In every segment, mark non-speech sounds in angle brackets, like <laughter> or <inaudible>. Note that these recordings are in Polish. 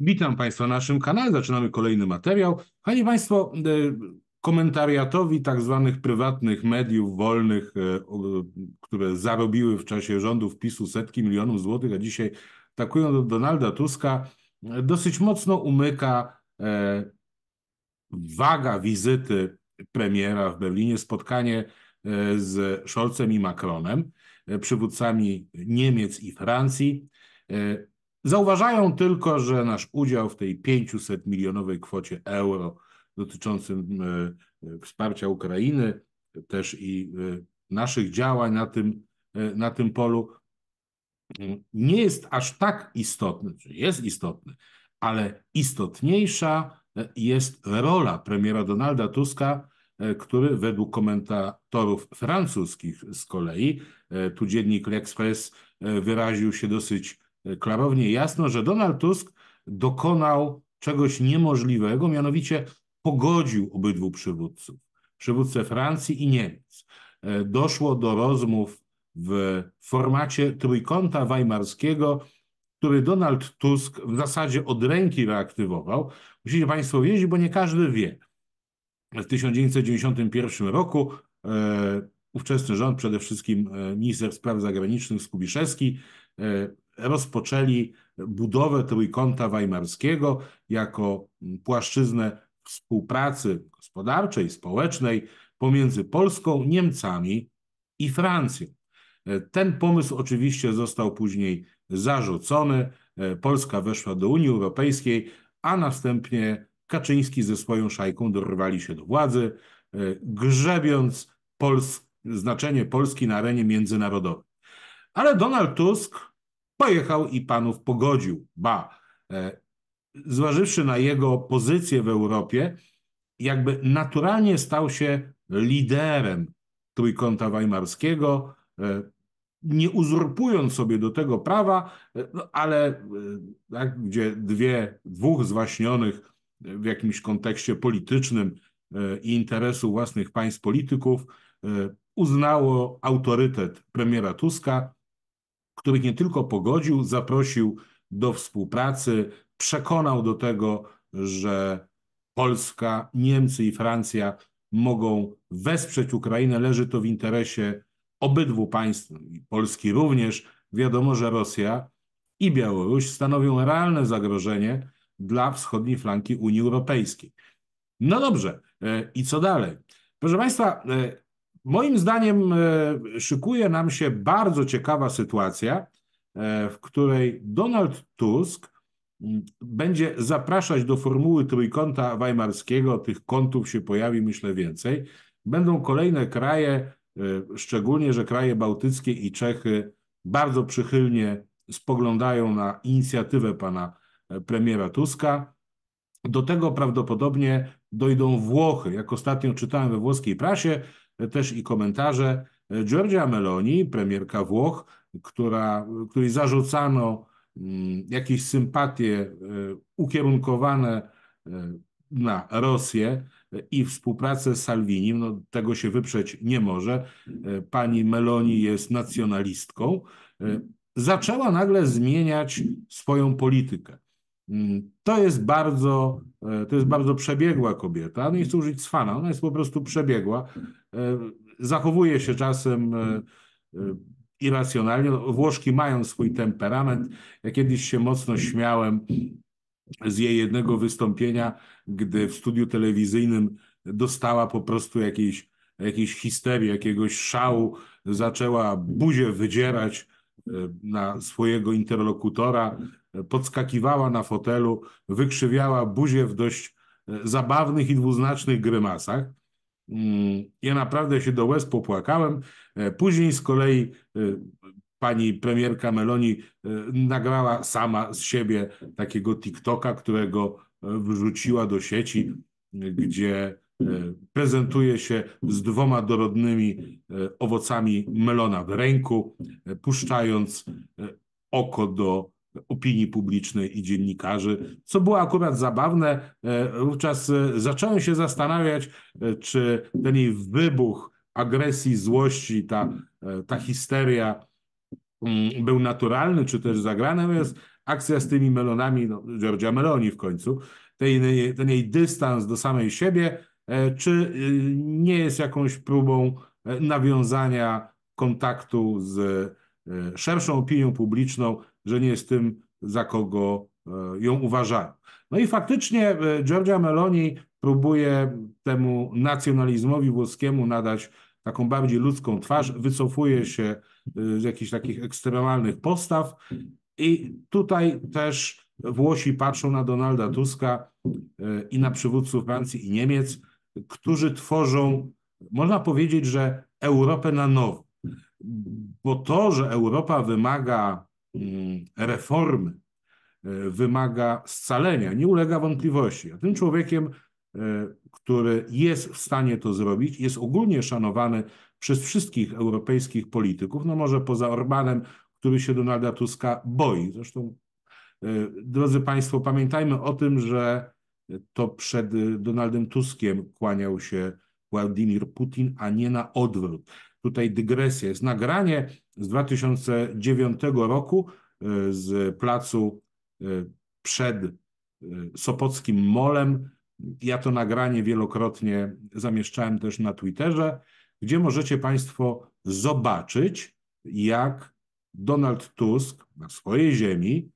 Witam Państwa na naszym kanale, zaczynamy kolejny materiał. Panie Państwo, e, komentariatowi tak zwanych prywatnych mediów wolnych, e, które zarobiły w czasie rządów PiSu setki milionów złotych, a dzisiaj atakują do Donalda Tuska, e, dosyć mocno umyka waga wizyty premiera w Berlinie, spotkanie z Scholzem i Macronem, przywódcami Niemiec i Francji. Zauważają tylko, że nasz udział w tej 500 milionowej kwocie euro dotyczącym e, e, wsparcia Ukrainy, też i e, naszych działań na tym, na tym polu, mm, nie jest aż tak istotny, czy jest istotny, ale istotniejsza jest rola premiera Donalda Tuska, który według komentatorów francuskich z kolei, tu dziennik L'Express wyraził się dosyć klarownie jasno, że Donald Tusk dokonał czegoś niemożliwego, mianowicie pogodził obydwu przywódców, przywódcę Francji i Niemiec. E, doszło do rozmów w formacie trójkąta weimarskiego, który Donald Tusk w zasadzie od ręki reaktywował. Musicie Państwo wiedzieć, bo nie każdy wie. W 1991 roku e, ówczesny rząd, przede wszystkim e, minister spraw zagranicznych Skubiszewski, rozpoczęli budowę Trójkąta Weimarskiego jako mm, płaszczyznę współpracy gospodarczej, społecznej pomiędzy Polską, Niemcami i Francją. E, ten pomysł oczywiście został później zarzucony. E, Polska weszła do Unii Europejskiej, a następnie Kaczyński ze swoją szajką dorwali się do władzy, e, grzebiąc Pols znaczenie Polski na arenie międzynarodowej. Ale Donald Tusk Pojechał i panów pogodził. Ba, e, zważywszy na jego pozycję w Europie, jakby naturalnie stał się liderem Trójkąta Weimarskiego, e, nie uzurpując sobie do tego prawa, e, no, ale tak, gdzie dwie, dwóch zwaśnionych w jakimś kontekście politycznym i interesu własnych państw polityków uznało autorytet premiera Tuska których nie tylko pogodził, zaprosił do współpracy, przekonał do tego, że Polska, Niemcy i Francja mogą wesprzeć Ukrainę. Leży to w interesie obydwu państw, no Polski również. Wiadomo, że Rosja i Białoruś stanowią realne zagrożenie dla wschodniej flanki Unii Europejskiej. No dobrze, e, i co dalej? Proszę Państwa, e, Moim zdaniem e, szykuje nam się bardzo ciekawa sytuacja, e, w której Donald Tusk będzie zapraszać do formuły trójkąta weimarskiego. Tych kątów się pojawi, myślę, więcej. Będą kolejne kraje, e, szczególnie, że kraje bałtyckie i Czechy bardzo przychylnie spoglądają na inicjatywę pana premiera Tuska. Do tego prawdopodobnie dojdą Włochy. Jak ostatnio czytałem we włoskiej prasie, też i komentarze. Giorgia Meloni, premierka Włoch, która, której zarzucano mm, jakieś sympatie e, ukierunkowane e, na Rosję e, i współpracę z Salvinim, no, tego się wyprzeć nie może. Pani Meloni jest nacjonalistką. Zaczęła nagle zmieniać swoją politykę. Mm, to jest bardzo, e, to jest bardzo przebiegła kobieta. Nie chcę użyć cwana, ona jest po prostu przebiegła. E, zachowuje się czasem e, irracjonalnie. No, Włoszki mają swój temperament. Ja kiedyś się mocno śmiałem z jej jednego wystąpienia, gdy w studiu telewizyjnym dostała po prostu jakiejś, jakiejś histerii, jakiegoś szału, zaczęła buzię wydzierać E, na swojego interlokutora, e, podskakiwała na fotelu, wykrzywiała buzię w dość e, zabawnych i dwuznacznych grymasach. Mm, ja naprawdę się do łez popłakałem. Później z kolei pani premierka Meloni nagrała sama z siebie takiego TikToka, którego wrzuciła do sieci, gdzie E, prezentuje się z dwoma dorodnymi e, owocami melona w ręku, e, puszczając oko do opinii publicznej i dziennikarzy, co było akurat zabawne. Wówczas zacząłem się zastanawiać, czy ten jej wybuch agresji, złości, ta, ta histeria mm, był naturalny, czy też zagrany. Natomiast akcja z tymi melonami, no, Giorgia Meloni w końcu, ten, ten jej dystans do samej siebie E, czy y, nie jest jakąś próbą e, nawiązania kontaktu z e, szerszą opinią publiczną, że nie jest tym, za kogo ją uważają. No i faktycznie Giorgia Meloni próbuje temu nacjonalizmowi włoskiemu nadać taką bardziej ludzką twarz, wycofuje się z jakichś takich ekstremalnych postaw i tutaj też Włosi patrzą na Donalda Tuska i na przywódców Francji i Niemiec którzy tworzą, można powiedzieć, że Europę na nowo. Bo to, że Europa wymaga mm, reformy, e, wymaga scalenia, nie ulega wątpliwości. A tym człowiekiem, e, który jest w stanie to zrobić, jest ogólnie szanowany przez wszystkich europejskich polityków, no może poza Orbanem, który się Donalda Tuska boi. Zresztą, e, drodzy Państwo, pamiętajmy o tym, że to przed y, Donaldem Tuskiem kłaniał się Władimir Putin, a nie na odwrót. Tutaj dygresja. Jest nagranie z 2009 roku y, z placu y, przed Sopockim Molem. Ja to nagranie wielokrotnie zamieszczałem też na Twitterze, gdzie możecie Państwo zobaczyć, jak Donald Tusk na swojej ziemi,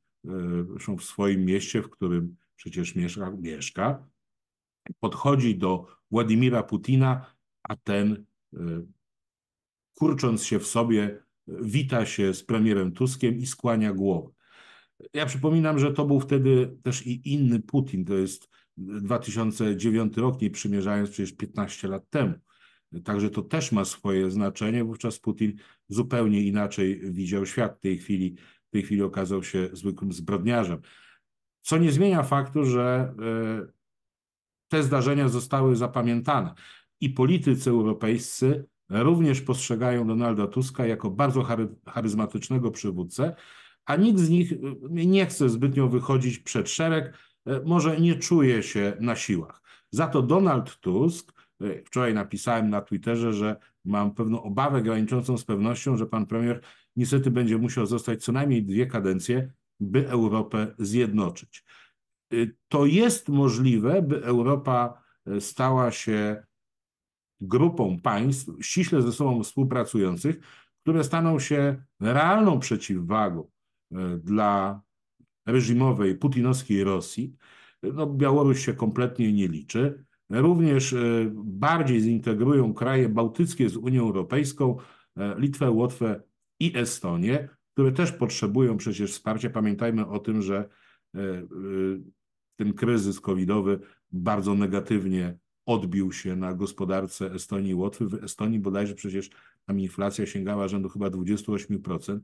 zresztą w swoim mieście, w którym przecież mieszka, mieszka podchodzi do Władimira Putina, a ten y, kurcząc się w sobie, wita się z premierem Tuskiem i skłania głowę. Ja przypominam, że to był wtedy też i inny Putin, to jest 2009 rok, nie przymierzając przecież 15 lat temu. Także to też ma swoje znaczenie. Wówczas Putin zupełnie inaczej widział świat. W tej chwili, w tej chwili okazał się zwykłym zbrodniarzem. Co nie zmienia faktu, że e, te zdarzenia zostały zapamiętane i politycy europejscy również postrzegają Donalda Tuska jako bardzo charyzmatycznego przywódcę, a nikt z nich e, nie chce zbytnio wychodzić przed szereg, e, może nie czuje się na siłach. Za to Donald Tusk, wczoraj napisałem na Twitterze, że mam pewną obawę graniczącą z pewnością, że pan premier niestety będzie musiał zostać co najmniej dwie kadencje by Europę zjednoczyć. Y, to jest możliwe, by Europa y, stała się grupą państw ściśle ze sobą współpracujących, które staną się realną przeciwwagą y, dla reżimowej putinowskiej Rosji. No, Białoruś się kompletnie nie liczy. Również bardziej zintegrują kraje bałtyckie z Unią Europejską, Litwę, Łotwę i Estonię które też potrzebują przecież wsparcia. Pamiętajmy o tym, że e, e, ten kryzys covidowy bardzo negatywnie odbił się na gospodarce Estonii i Łotwy. W Estonii bodajże przecież tam inflacja sięgała rzędu chyba 28%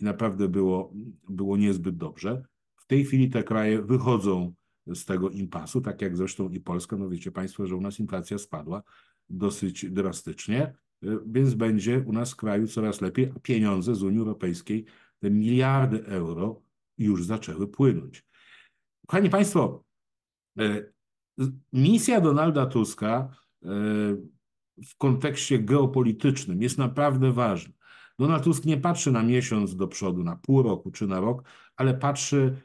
i naprawdę było, było niezbyt dobrze. W tej chwili te kraje wychodzą z tego impasu, tak jak zresztą i Polska. No wiecie Państwo, że u nas inflacja spadła dosyć drastycznie. Y, więc będzie u nas w kraju coraz lepiej, a pieniądze z Unii Europejskiej, te miliardy euro już zaczęły płynąć. Kochani Państwo, y, misja Donalda Tuska y, w kontekście geopolitycznym jest naprawdę ważna. Donald Tusk nie patrzy na miesiąc do przodu, na pół roku czy na rok, ale patrzy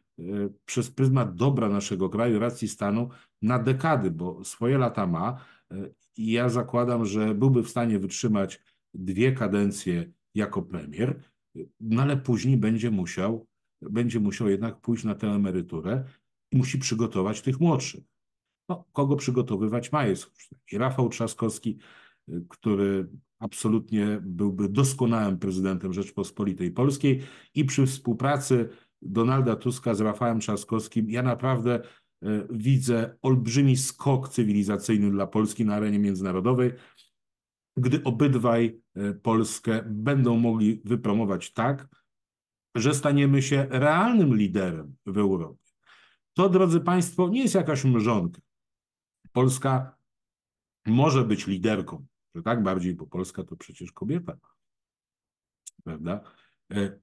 przez pryzmat dobra naszego kraju, racji stanu na dekady, bo swoje lata ma, i ja zakładam, że byłby w stanie wytrzymać dwie kadencje jako premier, no ale później będzie musiał, będzie musiał jednak pójść na tę emeryturę i musi przygotować tych młodszych. No, kogo przygotowywać ma jest i Rafał Trzaskowski, który absolutnie byłby doskonałym prezydentem Rzeczpospolitej Polskiej i przy współpracy Donalda Tuska z Rafałem Trzaskowskim ja naprawdę E, widzę olbrzymi skok cywilizacyjny dla Polski na arenie międzynarodowej, gdy obydwaj e, Polskę będą mogli wypromować tak, że staniemy się realnym liderem w Europie. To, drodzy Państwo, nie jest jakaś mrzonka. Polska może być liderką, że tak bardziej, bo Polska to przecież kobieta, prawda? E,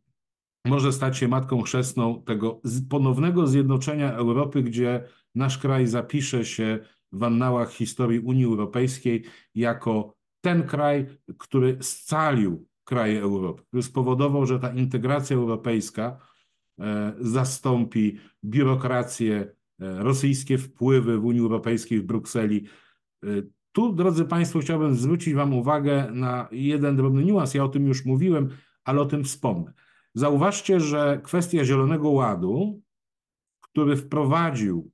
może stać się matką chrzestną tego ponownego zjednoczenia Europy, gdzie nasz kraj zapisze się w annałach historii Unii Europejskiej jako ten kraj, który scalił kraje Europy, który spowodował, że ta integracja europejska e, zastąpi biurokrację, e, rosyjskie wpływy w Unii Europejskiej, w Brukseli. E, tu, drodzy Państwo, chciałbym zwrócić Wam uwagę na jeden drobny niuans. Ja o tym już mówiłem, ale o tym wspomnę. Zauważcie, że kwestia Zielonego Ładu, który wprowadził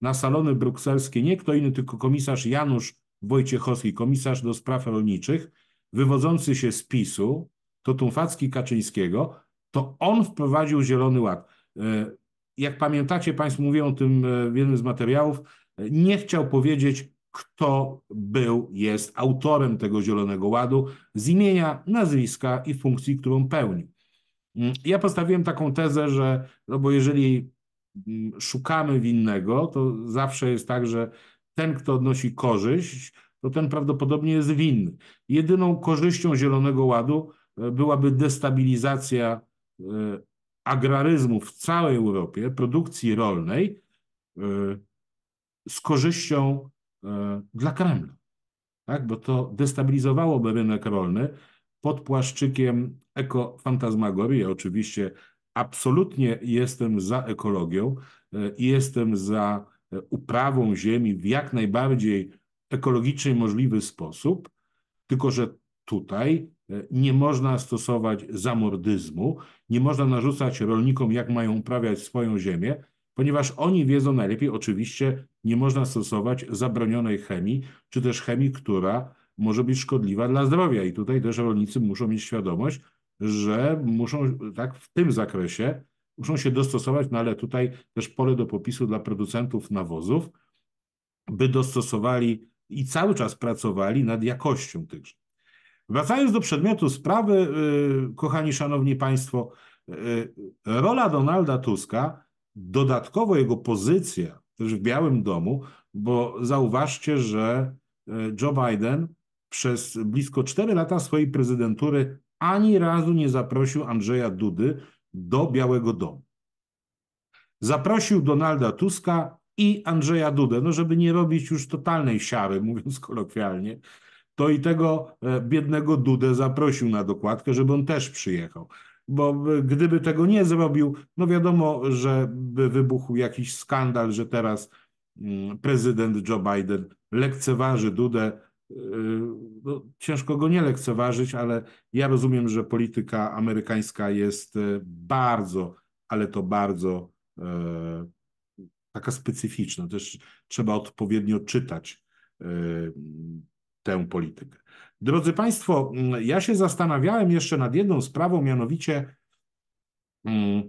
na salony brukselskie nie kto inny, tylko komisarz Janusz Wojciechowski, komisarz do spraw rolniczych, wywodzący się z PiSu, to Tumfacki Kaczyńskiego, to on wprowadził Zielony Ład. E, jak pamiętacie, Państwo mówią o tym e, w jednym z materiałów, e, nie chciał powiedzieć, kto był, jest autorem tego Zielonego Ładu z imienia, nazwiska i funkcji, którą pełnił. Mm, ja postawiłem taką tezę, że no bo jeżeli mm, szukamy winnego, to zawsze jest tak, że ten, kto odnosi korzyść, to ten prawdopodobnie jest winny. Jedyną korzyścią Zielonego Ładu e, byłaby destabilizacja e, agraryzmu w całej Europie, produkcji rolnej e, z korzyścią dla Kremla. Tak? Bo to destabilizowałoby rynek rolny, pod płaszczykiem ekofantazmagorii. Ja oczywiście absolutnie jestem za ekologią e, i jestem za e, uprawą ziemi w jak najbardziej ekologiczny możliwy sposób, tylko że tutaj e, nie można stosować zamordyzmu, nie można narzucać rolnikom, jak mają uprawiać swoją ziemię, ponieważ oni wiedzą najlepiej, oczywiście nie można stosować zabronionej chemii, czy też chemii, która może być szkodliwa dla zdrowia. I tutaj też rolnicy muszą mieć świadomość, że muszą tak w tym zakresie muszą się dostosować, no ale tutaj też pole do popisu dla producentów nawozów, by dostosowali i cały czas pracowali nad jakością tychże. Wracając do przedmiotu sprawy, y, kochani szanowni państwo, y, rola Donalda Tuska, dodatkowo jego pozycja też w Białym Domu, bo zauważcie, że y, Joe Biden przez blisko 4 lata swojej prezydentury ani razu nie zaprosił Andrzeja Dudy do Białego Domu. Zaprosił Donalda Tuska i Andrzeja Dudę, no żeby nie robić już totalnej siary, <laughs> mówiąc kolokwialnie, to i tego e, biednego Dudę zaprosił na dokładkę, żeby on też przyjechał. Bo e, gdyby tego nie zrobił, no wiadomo, że by wybuchł jakiś skandal, że teraz mm, prezydent Joe Biden lekceważy Dudę, no, ciężko go nie lekceważyć, ale ja rozumiem, że polityka amerykańska jest e, bardzo, ale to bardzo e, taka specyficzna. Też trzeba odpowiednio czytać e, tę politykę. Drodzy Państwo, mm, ja się zastanawiałem jeszcze nad jedną sprawą, mianowicie mm,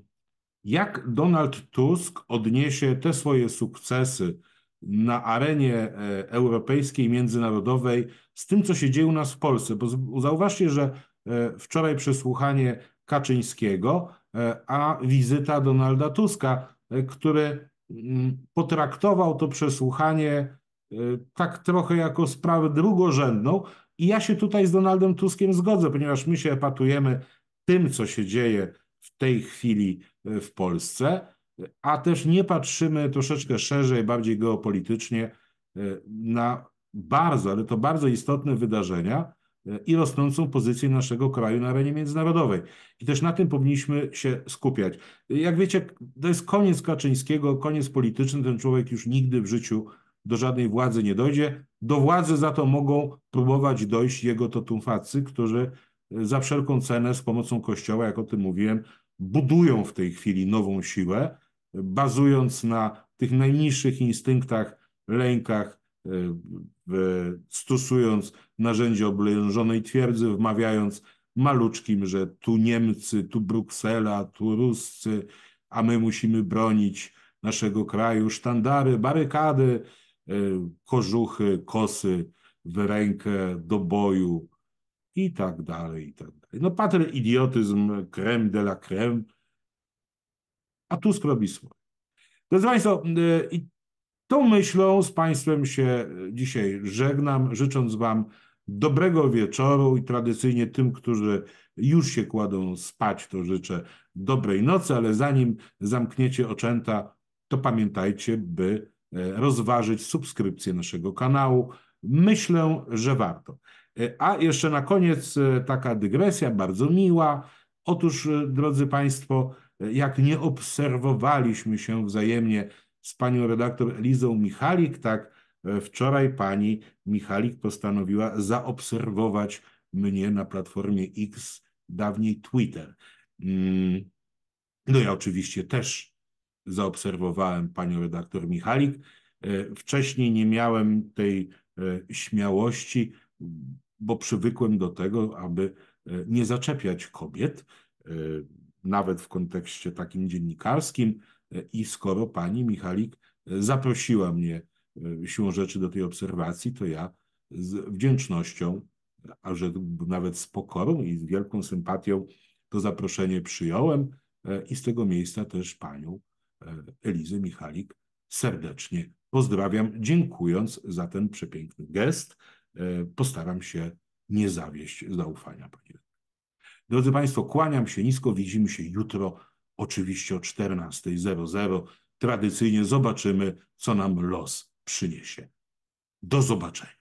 jak Donald Tusk odniesie te swoje sukcesy na arenie e, europejskiej, międzynarodowej z tym, co się dzieje u nas w Polsce. Bo zauważcie, że e, wczoraj przesłuchanie Kaczyńskiego, e, a wizyta Donalda Tuska, który mm, potraktował to przesłuchanie tak trochę jako sprawę drugorzędną. I ja się tutaj z Donaldem Tuskiem zgodzę, ponieważ my się epatujemy tym, co się dzieje w tej chwili w Polsce a też nie patrzymy troszeczkę szerzej, bardziej geopolitycznie e, na bardzo, ale to bardzo istotne wydarzenia e, i rosnącą pozycję naszego kraju na arenie międzynarodowej. I też na tym powinniśmy się skupiać. Jak wiecie, to jest koniec Kaczyńskiego, koniec polityczny. Ten człowiek już nigdy w życiu do żadnej władzy nie dojdzie. Do władzy za to mogą próbować dojść jego totumfacy, którzy e, za wszelką cenę z pomocą Kościoła, jak o tym mówiłem, budują w tej chwili nową siłę bazując na tych najniższych instynktach, lękach, e, stosując narzędzie oblężonej twierdzy, wmawiając maluczkim, że tu Niemcy, tu Bruksela, tu Ruscy, a my musimy bronić naszego kraju, sztandary, barykady, e, kożuchy, kosy w rękę do boju i tak dalej, i tak dalej. No patrz, idiotyzm creme de la creme, a Tusk robi swoje. Drodzy Państwo, y, i tą myślą z Państwem się y, dzisiaj żegnam, życząc Wam dobrego wieczoru i tradycyjnie tym, którzy już się kładą spać, to życzę dobrej nocy, ale zanim zamkniecie oczęta, to pamiętajcie, by y, rozważyć subskrypcję naszego kanału. Myślę, że warto. A jeszcze na koniec taka dygresja bardzo miła. Otóż, drodzy Państwo, jak nie obserwowaliśmy się wzajemnie z panią redaktor Elizą Michalik, tak e, wczoraj pani Michalik postanowiła zaobserwować mnie na platformie X, dawniej Twitter. Mm. No ja oczywiście też zaobserwowałem panią redaktor Michalik. E, wcześniej nie miałem tej e, śmiałości, bo przywykłem do tego, aby nie zaczepiać kobiet nawet w kontekście takim dziennikarskim. I skoro pani Michalik e, zaprosiła mnie e, siłą rzeczy do tej obserwacji, to ja z wdzięcznością, a że nawet z pokorą i z wielką sympatią to zaproszenie przyjąłem e, i z tego miejsca też panią Elizę Michalik serdecznie pozdrawiam, dziękując za ten przepiękny gest. Postaram się nie zawieść zaufania pani Drodzy Państwo, kłaniam się nisko, widzimy się jutro oczywiście o 14.00. Tradycyjnie zobaczymy, co nam los przyniesie. Do zobaczenia.